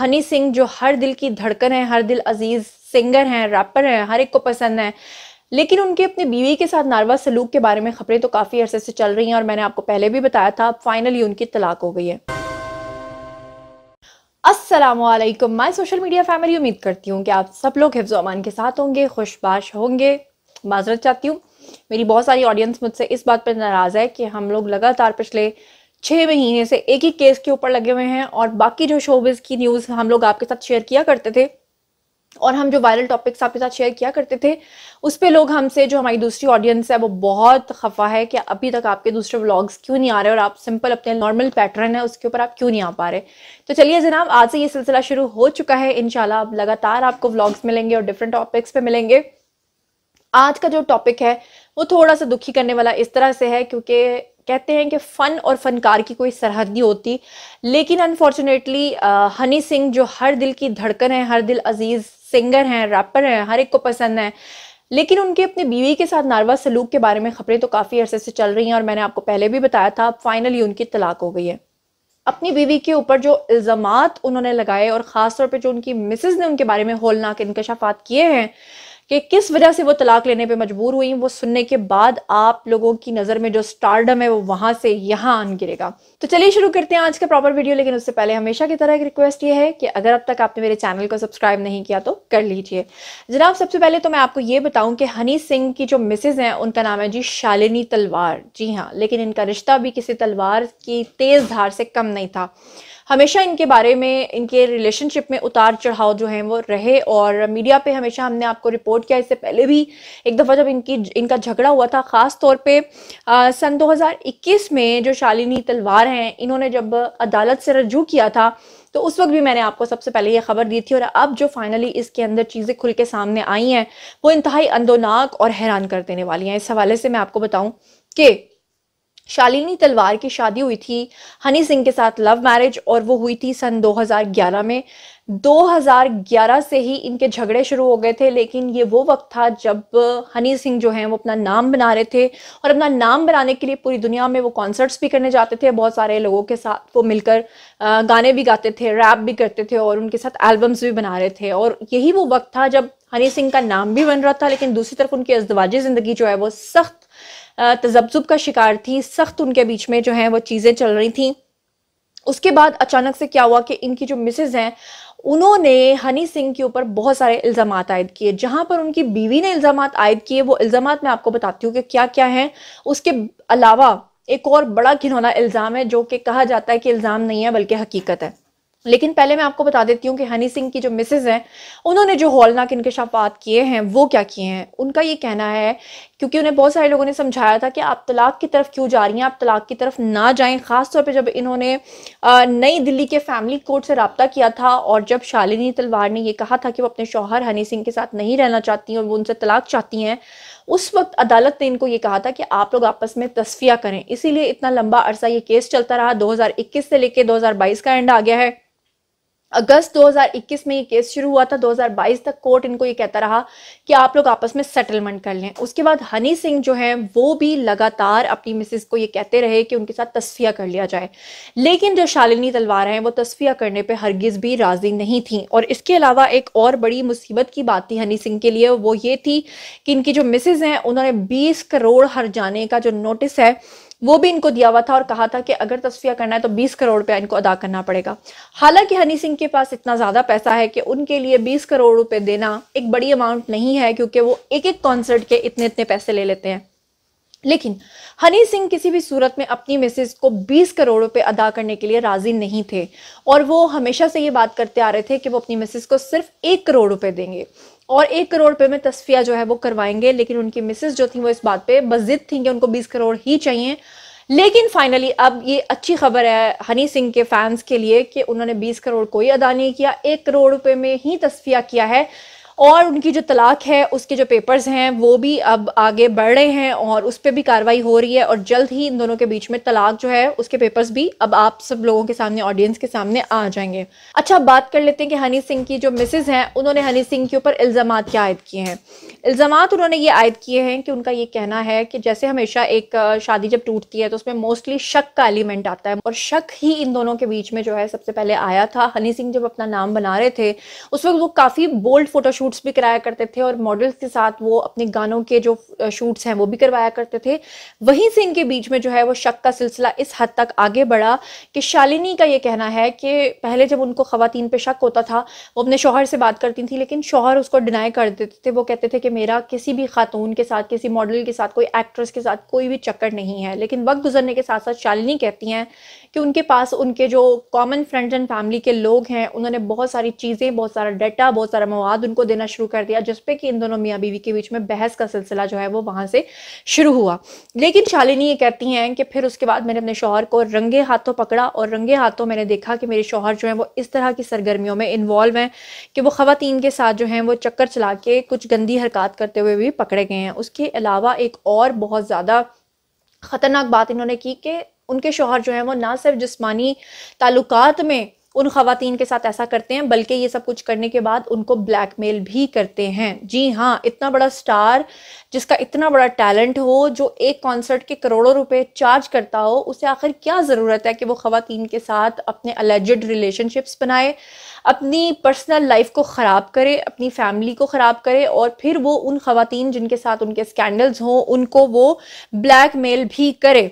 हनी सिंह जो हर दिल की धड़कन है हर दिल अजीज सिंगर हैं रैपर हैं हर एक को पसंद है लेकिन उनके अपने बीवी के साथ नारवा सलूक के बारे में खबरें तो काफ़ी अरसे से चल रही हैं और मैंने आपको पहले भी बताया था फाइनली उनकी तलाक हो गई है Aslam my social media family उम्मीद करती हूँ कि आप सब लोग हिफ्ज़ अमान के साथ होंगे खुशबाश होंगे माजरत चाहती हूँ मेरी बहुत सारी ऑडियंस मुझसे इस बात पर नाराज़ है कि हम लोग लगातार पिछले छः महीने से एक ही केस के ऊपर लगे हुए हैं और बाकी जो शोबिज की न्यूज़ हम लोग आपके साथ शेयर किया करते थे और हम जो वायरल टॉपिक्स आपके साथ शेयर किया करते थे उस पर लोग हमसे जो हमारी दूसरी ऑडियंस है वो बहुत खफा है कि अभी तक आपके दूसरे व्लॉग्स क्यों नहीं आ रहे और आप सिंपल अपने नॉर्मल पैटर्न है उसके ऊपर आप क्यों नहीं आ पा रहे तो चलिए जनाब आज से ये सिलसिला शुरू हो चुका है इनशाला अब लगातार आपको व्लॉग्स मिलेंगे और डिफरेंट टॉपिक्स पे मिलेंगे आज का जो टॉपिक है वो थोड़ा सा दुखी करने वाला इस तरह से है क्योंकि कहते हैं कि फ़न और फ़नकार की कोई सरहद नहीं होती लेकिन अनफॉर्चुनेटली हनी सिंह जो हर दिल की धड़कन है हर दिल अजीज़ सिंगर हैं रैपर हैं हर एक को पसंद है लेकिन उनके अपने बीवी के साथ नारवा सलूक के बारे में खबरें तो काफ़ी अरसे से चल रही हैं और मैंने आपको पहले भी बताया था अब फाइनली उनकी तलाक हो गई है अपनी बीवी के ऊपर जो इल्ज़ाम उन्होंने लगाए और ख़ासतौर पर जो उनकी मिसेज़ ने उनके बारे में होलनाक इनकशाफात किए हैं कि किस वजह से वो तलाक लेने पे मजबूर हुई वो सुनने के बाद आप लोगों की नज़र में जो स्टारडम है वो वहाँ से यहाँ आन गिरेगा तो चलिए शुरू करते हैं आज का प्रॉपर वीडियो लेकिन उससे पहले हमेशा की तरह एक रिक्वेस्ट ये है कि अगर अब तक आपने मेरे चैनल को सब्सक्राइब नहीं किया तो कर लीजिए जनाब सबसे पहले तो मैं आपको ये बताऊँ कि हनी सिंह की जो मिसेज हैं उनका नाम है जी शालिनी तलवार जी हाँ लेकिन इनका रिश्ता भी किसी तलवार की तेज़ धार से कम नहीं था हमेशा इनके बारे में इनके रिलेशनशिप में उतार चढ़ाव जो है वो रहे और मीडिया पे हमेशा हमने आपको रिपोर्ट किया इससे पहले भी एक दफ़ा जब इनकी इनका झगड़ा हुआ था ख़ास तौर पे आ, सन 2021 में जो शालिनी तलवार हैं इन्होंने जब अदालत से रजू किया था तो उस वक्त भी मैंने आपको सबसे पहले ये खबर दी थी और अब जो फाइनली इसके अंदर चीज़ें खुल के सामने आई हैं वो इंतहाई अंदोनाक और हैरान कर देने वाली हैं इस हवाले से मैं आपको बताऊं कि शालिनी तलवार की शादी हुई थी हनी सिंह के साथ लव मैरिज और वो हुई थी सन 2011 में 2011 से ही इनके झगड़े शुरू हो गए थे लेकिन ये वो वक्त था जब हनी सिंह जो हैं वो अपना नाम बना रहे थे और अपना नाम बनाने के लिए पूरी दुनिया में वो कॉन्सर्ट्स भी करने जाते थे बहुत सारे लोगों के साथ वो मिलकर गाने भी गाते थे रैप भी करते थे और उनके साथ एल्बम्स भी बना रहे थे और यही वो वक्त था जब हनी सिंह का नाम भी बन रहा था लेकिन दूसरी तरफ उनकी अजदवाजी ज़िंदगी जो है वो सख्त तजब्जुब का शिकार थी सख्त उनके बीच में जो है वो चीज़ें चल रही थी उसके बाद अचानक से क्या हुआ कि इनकी जो मिसेज हैं उन्होंने हनी सिंह के ऊपर बहुत सारे इल्ज़ाम आयद किए जहां पर उनकी बीवी ने इल्ज़ाम आयद किए वो इल्ज़ाम मैं आपको बताती हूँ कि क्या क्या हैं उसके अलावा एक और बड़ा घिनौना इल्ज़ाम है जो कि कहा जाता है कि इल्ज़ाम नहीं है बल्कि हकीकत है लेकिन पहले मैं आपको बता देती हूँ कि हनी सिंह की जो मिसेज हैं उन्होंने जो हॉलनाक शफात किए हैं वो क्या किए हैं उनका ये कहना है क्योंकि उन्हें बहुत सारे लोगों ने समझाया था कि आप तलाक की तरफ क्यों जा रही हैं आप तलाक की तरफ ना जाएं ख़ास तौर पे जब इन्होंने नई दिल्ली के फैमिली कोर्ट से रबता किया था और जब शालिनी तलवार ने यह कहा था कि वो अपने शौहर हनी सिंह के साथ नहीं रहना चाहती और वो उनसे तलाक चाहती हैं उस वक्त अदालत ने इनको ये कहा था कि आप लोग आपस में तस्फिया करें इसीलिए इतना लंबा अरसा ये केस चलता रहा 2021 से लेकर 2022 का एंड आ गया है अगस्त 2021 में ये केस शुरू हुआ था 2022 तक कोर्ट इनको ये कहता रहा कि आप लोग आपस में सेटलमेंट कर लें उसके बाद हनी सिंह जो है वो भी लगातार अपनी मिसेस को ये कहते रहे कि उनके साथ तस्फिया कर लिया जाए लेकिन जो शालिनी तलवार हैं वो तस्फिया करने पर हरगिज़ भी राज़ी नहीं थी और इसके अलावा एक और बड़ी मुसीबत की बात थी हनी सिंह के लिए वो ये थी कि इनकी जो मिसिज हैं उन्होंने बीस करोड़ हर जाने का जो नोटिस है वो भी इनको दिया हुआ था और कहा था कि अगर तस्फिया करना है तो 20 करोड़ रुपया इनको अदा करना पड़ेगा हालांकि हनी सिंह के पास इतना ज़्यादा पैसा है कि उनके लिए 20 करोड़ रुपए देना एक बड़ी अमाउंट नहीं है क्योंकि वो एक एक कॉन्सर्ट के इतने इतने पैसे ले लेते हैं लेकिन हनी सिंह किसी भी सूरत में अपनी मिसेज को 20 करोड़ रुपए अदा करने के लिए राजी नहीं थे और वो हमेशा से ये बात करते आ रहे थे कि वो अपनी मिसेज को सिर्फ एक करोड़ रुपए देंगे और एक करोड़ रुपए में तस्फिया जो है वो करवाएंगे लेकिन उनकी मिसेस जो थी वो इस बात पे बजिद थी कि उनको बीस करोड़ ही चाहिए लेकिन फाइनली अब ये अच्छी खबर है हनी सिंह के फैंस के लिए कि उन्होंने 20 करोड़ कोई अदा नहीं किया एक करोड़ रुपए में ही तस्फिया किया है और उनकी जो तलाक है उसके जो पेपर्स हैं वो भी अब आगे बढ़ रहे हैं और उस पर भी कार्रवाई हो रही है और जल्द ही इन दोनों के बीच में तलाक जो है उसके पेपर्स भी अब आप सब लोगों के सामने ऑडियंस के सामने आ जाएंगे अच्छा बात कर लेते हैं कि हनी सिंह की जो मिसेज हैं उन्होंने हनी सिंह के ऊपर इल्ज़ाम क्या आयद किए हैं इल्ज़ाम उन्होंने ये आयद किए हैं कि उनका ये कहना है कि जैसे हमेशा एक शादी जब टूटती है तो उसमें मोस्टली शक का एलिमेंट आता है और शक ही इन दोनों के बीच में जो है सबसे पहले आया था हनी सिंह जब अपना नाम बना रहे थे उस वक्त वो काफ़ी बोल्ड फोटोशूट शूट्स भी कराया करते थे और मॉडल्स के साथ वो अपने गानों के जो शूट्स हैं वो भी करवाया करते थे वहीं से इनके बीच में जो है वो शक का सिलसिला इस हद तक आगे बढ़ा कि शालिनी का ये कहना है कि पहले जब उनको खातन पर शक होता था वो अपने शोहर से बात करती थी लेकिन शोहर उसको डिनाई कर देते थे वो कहते थे कि मेरा किसी भी खातून के साथ किसी मॉडल के साथ कोई एक्ट्रेस के साथ कोई भी चक्कर नहीं है लेकिन वक्त गुजरने के साथ साथ शालिनी कहती हैं कि उनके पास उनके जो कॉमन फ्रेंड्स एंड फैमिली के लोग हैं उन्होंने बहुत सारी चीज़ें बहुत सारा डाटा बहुत सारा मवाद उनको देना शुरू कर दिया जिसपे कि इन दोनों मियाँ बीवी के बीच में बहस का सिलसिला जो है वो वहां से शुरू हुआ लेकिन शालिनी ये कहती हैं कि फिर उसके बाद मैंने अपने शोहर को रंगे हाथों पकड़ा और रंगे हाथों मैंने देखा कि मेरे शोहर जो है वो इस तरह की सरगर्मियों में इन्वॉल्व हैं कि वो खातन के साथ जो है वो चक्कर चला के कुछ गंदी हरकत करते हुए भी पकड़े गए हैं उसके अलावा एक और बहुत ज़्यादा ख़तरनाक बात इन्होंने की कि उनके शोहर जो है वो ना सिर्फ जिसमानी ताल्लुकात में उन खातन के साथ ऐसा करते हैं बल्कि ये सब कुछ करने के बाद उनको ब्लैकमेल भी करते हैं जी हाँ इतना बड़ा स्टार जिसका इतना बड़ा टैलेंट हो जो एक कॉन्सर्ट के करोड़ों रुपए चार्ज करता हो उसे आखिर क्या ज़रूरत है कि वो खातन के साथ अपने अलेजड रिलेशनशिप्स बनाए अपनी पर्सनल लाइफ को ख़राब करे अपनी फैमिली को ख़राब करे और फिर वो उन खातन जिनके साथ उनके स्कैंडल्स हों उनको वो ब्लैक मेल भी करे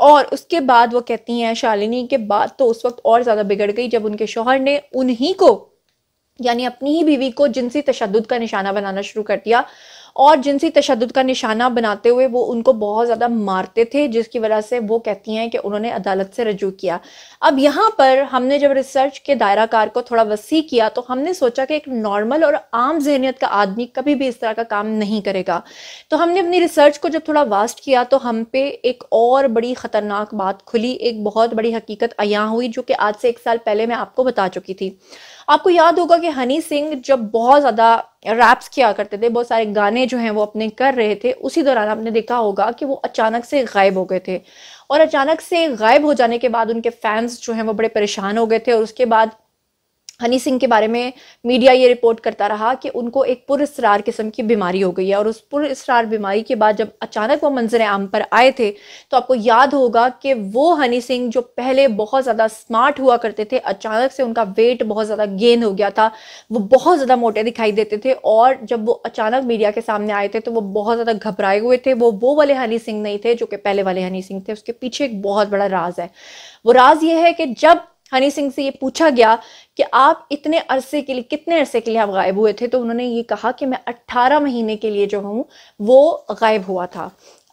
और उसके बाद वो कहती हैं शालिनी के बाद तो उस वक्त और ज़्यादा बिगड़ गई जब उनके शोहर ने उन्हीं को यानी अपनी ही बीवी को जिनसी तशद का निशाना बनाना शुरू कर दिया और जिनसी तशद का निशाना बनाते हुए वो उनको बहुत ज़्यादा मारते थे जिसकी वजह से वो कहती हैं कि उन्होंने अदालत से रजू किया अब यहाँ पर हमने जब रिसर्च के दायरा कार को थोड़ा वसी किया तो हमने सोचा कि एक नॉर्मल और आम जहनीत का आदमी कभी भी इस तरह का काम नहीं करेगा तो हमने अपनी रिसर्च को जब थोड़ा वास्ट किया तो हम पे एक और बड़ी ख़तरनाक बात खुली एक बहुत बड़ी हकीकत अयां हुई जो कि आज से एक साल पहले मैं आपको बता चुकी थी आपको याद होगा कि हनी सिंह जब बहुत ज़्यादा रैप्स किया करते थे बहुत सारे गाने जो हैं वो अपने कर रहे थे उसी दौरान आपने देखा होगा कि वो अचानक से गायब हो गए थे और अचानक से गायब हो जाने के बाद उनके फैंस जो हैं वो बड़े परेशान हो गए थे और उसके बाद हनी सिंह के बारे में मीडिया ये रिपोर्ट करता रहा कि उनको एक पुरस्रार किस्म की बीमारी हो गई है और उस पुरस्रार बीमारी के बाद जब अचानक वो मंजर आम पर आए थे तो आपको याद होगा कि वो हनी सिंह जो पहले बहुत ज़्यादा स्मार्ट हुआ करते थे अचानक से उनका वेट बहुत ज़्यादा गेन हो गया था वो बहुत ज़्यादा मोटे दिखाई देते थे और जब वो अचानक मीडिया के सामने आए थे तो वो बहुत ज़्यादा घबराए हुए थे वो वो वाले हनी सिंह नहीं थे जो कि पहले वाले हनी सिंह थे उसके पीछे एक बहुत बड़ा राज है वो राज ये है कि जब हनी सिंह से ये पूछा गया कि आप इतने अरसे के लिए कितने अरसे के लिए आप गायब हुए थे तो उन्होंने ये कहा कि मैं 18 महीने के लिए जो हूँ वो गायब हुआ था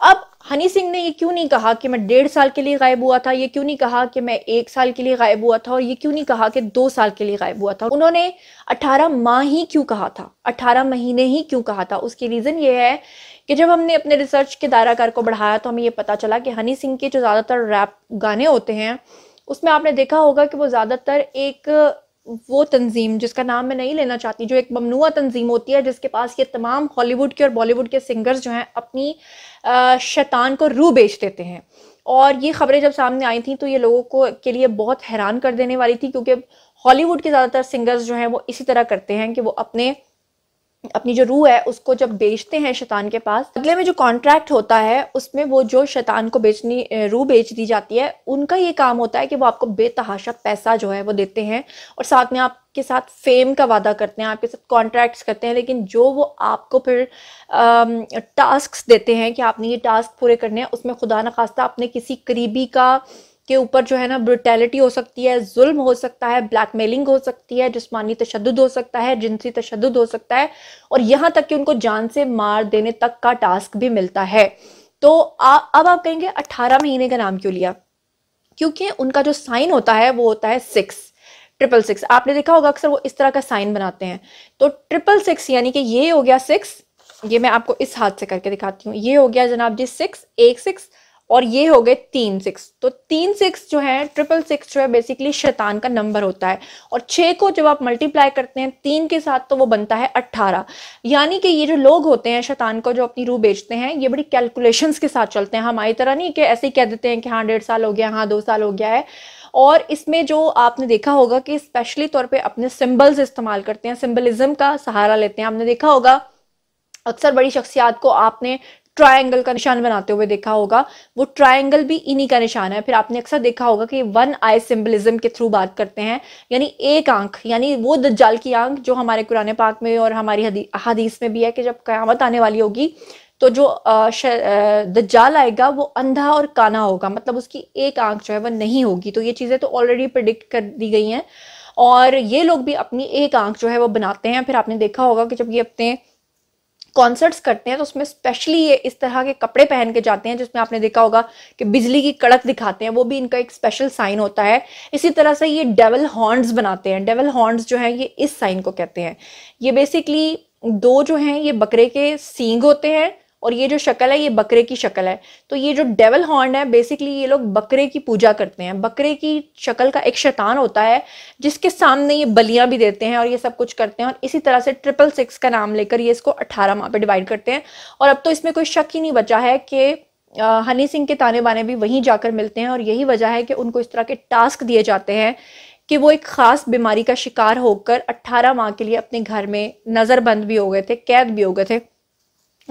अब हनी सिंह ने ये क्यों नहीं कहा कि मैं डेढ़ साल के लिए गायब हुआ था ये क्यों नहीं कहा कि मैं एक साल के लिए गायब हुआ था और ये क्यों नहीं कहा कि दो साल के लिए गायब हुआ था उन्होंने अट्ठारह माह ही क्यों कहा था अठारह महीने ही क्यों कहा था उसकी रीज़न ये है कि जब हमने अपने रिसर्च के दायराकार को बढ़ाया तो हमें ये पता चला कि हनी सिंह के जो ज़्यादातर रैप गाने होते हैं उसमें आपने देखा होगा कि वो ज़्यादातर एक वो तंजीम जिसका नाम मैं नहीं लेना चाहती जो एक ममनुआ तंजीम होती है जिसके पास ये तमाम हॉलीवुड के और बॉलीवुड के सिंगर्स जो हैं अपनी शैतान को रू बेच देते हैं और ये खबरें जब सामने आई थी तो ये लोगों को के लिए बहुत हैरान कर देने वाली थी क्योंकि हॉलीवुड के ज़्यादातर सिंगर्स जो हैं वो इसी तरह करते हैं कि वो अपने अपनी जो रूह है उसको जब बेचते हैं शैतान के पास अगले में जो कॉन्ट्रैक्ट होता है उसमें वो जो शैतान को बेचनी रूह बेच दी जाती है उनका ये काम होता है कि वो आपको बेतहाशा पैसा जो है वो देते हैं और साथ में आपके साथ फेम का वादा करते हैं आपके साथ कॉन्ट्रैक्ट्स करते हैं लेकिन जो वो आपको फिर टास्क देते हैं कि आपने ये टास्क पूरे करने हैं उसमें खुदा न खास्ता अपने किसी करीबी का के ऊपर जो है ना ब्रुटैलिटी हो सकती है जुल्म हो सकता है ब्लैकमेलिंग हो सकती है जिसमानी तशद हो सकता है जिनसी तशद हो सकता है और यहाँ तक कि उनको जान से मार देने तक का टास्क भी मिलता है तो आ, अब आप कहेंगे अट्ठारह महीने का नाम क्यों लिया क्योंकि उनका जो साइन होता है वो होता है सिक्स ट्रिपल सिक्स आपने देखा होगा अक्सर वो इस तरह का साइन बनाते हैं तो ट्रिपल सिक्स यानी कि ये हो गया सिक्स ये मैं आपको इस हाथ से करके दिखाती हूँ ये हो गया जनाब जी सिक्स एक सिक्स और ये हो गए तीन सिक्स तो तीन सिक्स जो है ट्रिपल सिक्स जो है बेसिकली शैतान का नंबर होता है और छः को जब आप मल्टीप्लाई करते हैं तीन के साथ तो वो बनता है अट्ठारह यानी कि ये जो लोग होते हैं शैतान को जो अपनी रूह बेचते हैं ये बड़ी कैलकुलेशन के साथ चलते हैं हमारी तरह नहीं कि ऐसे ही कह देते हैं कि हाँ डेढ़ साल हो गया हाँ दो साल हो गया है और इसमें जो आपने देखा होगा कि स्पेशली तौर पे अपने सिंबल्स इस्तेमाल करते हैं सिंबलिज्म का सहारा लेते हैं आपने देखा होगा अक्सर बड़ी शख्सियात को आपने ट्रायंगल का निशान बनाते हुए देखा होगा वो ट्रायंगल भी इन्हीं का निशान है फिर आपने अक्सर देखा होगा कि वन आई सिंबलिज्म के थ्रू बात करते हैं यानी एक आंख यानी वो दज्जाल की आंख जो हमारे कुरान पाक में और हमारी हदीस में भी है कि जब क्यामत आने वाली होगी तो जो दज्जाल आएगा वो अंधा और काना होगा मतलब उसकी एक आंख जो है वह नहीं होगी तो ये चीज़ें तो ऑलरेडी प्रिडिक्ट कर दी गई हैं और ये लोग भी अपनी एक आंख जो है वो बनाते हैं फिर आपने देखा होगा कि जब ये अपने कॉन्सर्ट्स करते हैं तो उसमें स्पेशली ये इस तरह के कपड़े पहन के जाते हैं जिसमें आपने देखा होगा कि बिजली की कड़क दिखाते हैं वो भी इनका एक स्पेशल साइन होता है इसी तरह से ये डेवल हॉर्न्स बनाते हैं डेवल हॉर्न्स जो है ये इस साइन को कहते हैं ये बेसिकली दो जो हैं ये बकरे के सींग होते हैं और ये जो शक्ल है ये बकरे की शक्ल है तो ये जो डेवल हॉर्न है बेसिकली ये लोग बकरे की पूजा करते हैं बकरे की शक्ल का एक शैतान होता है जिसके सामने ये बलियां भी देते हैं और ये सब कुछ करते हैं और इसी तरह से ट्रिपल सिक्स का नाम लेकर ये इसको अट्ठारह माह पर डिवाइड करते हैं और अब तो इसमें कोई शक ही नहीं बचा है कि हनी सिंह के ताने बाने भी वहीं जाकर मिलते हैं और यही वजह है कि उनको इस तरह के टास्क दिए जाते हैं कि वो एक ख़ास बीमारी का शिकार होकर 18 माह के लिए अपने घर में नज़रबंद भी हो गए थे कैद भी हो गए थे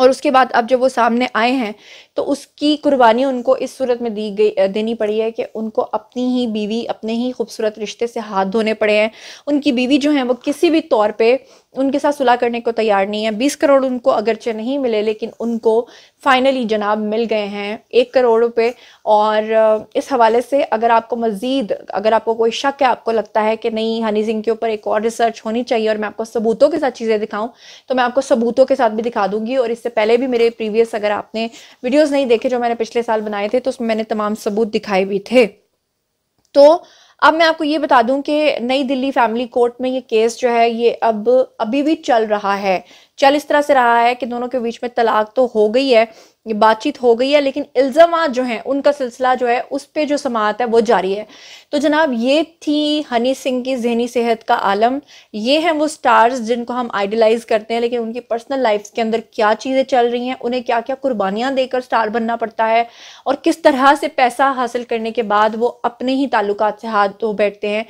और उसके बाद अब जब वो सामने आए हैं तो उसकी कुर्बानी उनको इस सूरत में दी गई देनी पड़ी है कि उनको अपनी ही बीवी अपने ही खूबसूरत रिश्ते से हाथ धोने पड़े हैं उनकी बीवी जो है वो किसी भी तौर पे उनके साथ सुलह करने को तैयार नहीं है बीस करोड़ उनको अगरचे नहीं मिले लेकिन उनको फाइनली जनाब मिल गए हैं एक करोड़ रुपये और इस हवाले से अगर आपको मज़ीद अगर आपको कोई शक है आपको लगता है कि नहीं हनी सिंह के ऊपर एक और रिसर्च होनी चाहिए और मैं आपको सबूतों के साथ चीज़ें दिखाऊं तो मैं आपको सबूतों के साथ भी दिखा दूंगी और इससे पहले भी मेरे प्रीवियस अगर आपने वीडियोज़ नहीं देखे जो मैंने पिछले साल बनाए थे तो उसमें मैंने तमाम सबूत दिखाए भी थे तो अब मैं आपको ये बता दूं कि नई दिल्ली फैमिली कोर्ट में ये केस जो है ये अब अभी भी चल रहा है चल इस तरह से रहा है कि दोनों के बीच में तलाक तो हो गई है बातचीत हो गई है लेकिन इल्ज़ाम जो हैं उनका सिलसिला जो है उस पर जो समात है वो जारी है तो जनाब ये थी हनी सिंह की जहनी सेहत का आलम ये हैं वो स्टार्स जिनको हम आइडलाइज करते हैं लेकिन उनकी पर्सनल लाइफ के अंदर क्या चीज़ें चल रही हैं उन्हें क्या क्या कुर्बानियाँ देकर स्टार बनना पड़ता है और किस तरह से पैसा हासिल करने के बाद वो अपने ही ताल्लुक से हाथ धो बैठते हैं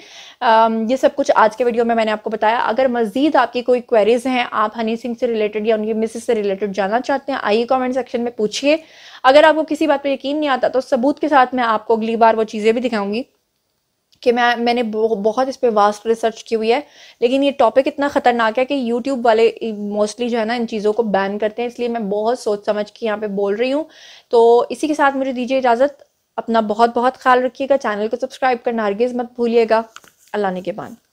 ये सब कुछ आज के वीडियो में मैंने आपको बताया अगर मज़ीद आपकी कोई क्वेरीज़ हैं आप हनी सिंह कोचिंग से रिलेटेड या उनके मिसेस से रिलेटेड जानना चाहते हैं आइए कमेंट सेक्शन में पूछिए अगर आपको किसी बात पर यकीन नहीं आता तो सबूत के साथ मैं आपको अगली बार वो चीज़ें भी दिखाऊंगी कि मैं मैंने बहुत इस पर वास्ट रिसर्च की हुई है लेकिन ये टॉपिक इतना ख़तरनाक है कि यूट्यूब वाले मोस्टली जो है ना इन चीज़ों को बैन करते हैं इसलिए मैं बहुत सोच समझ के यहाँ पे बोल रही हूँ तो इसी के साथ मुझे दीजिए इजाज़त अपना बहुत बहुत ख्याल रखिएगा चैनल को सब्सक्राइब करना हरगिज़ मत भूलिएगा अल्लाह ने के बाद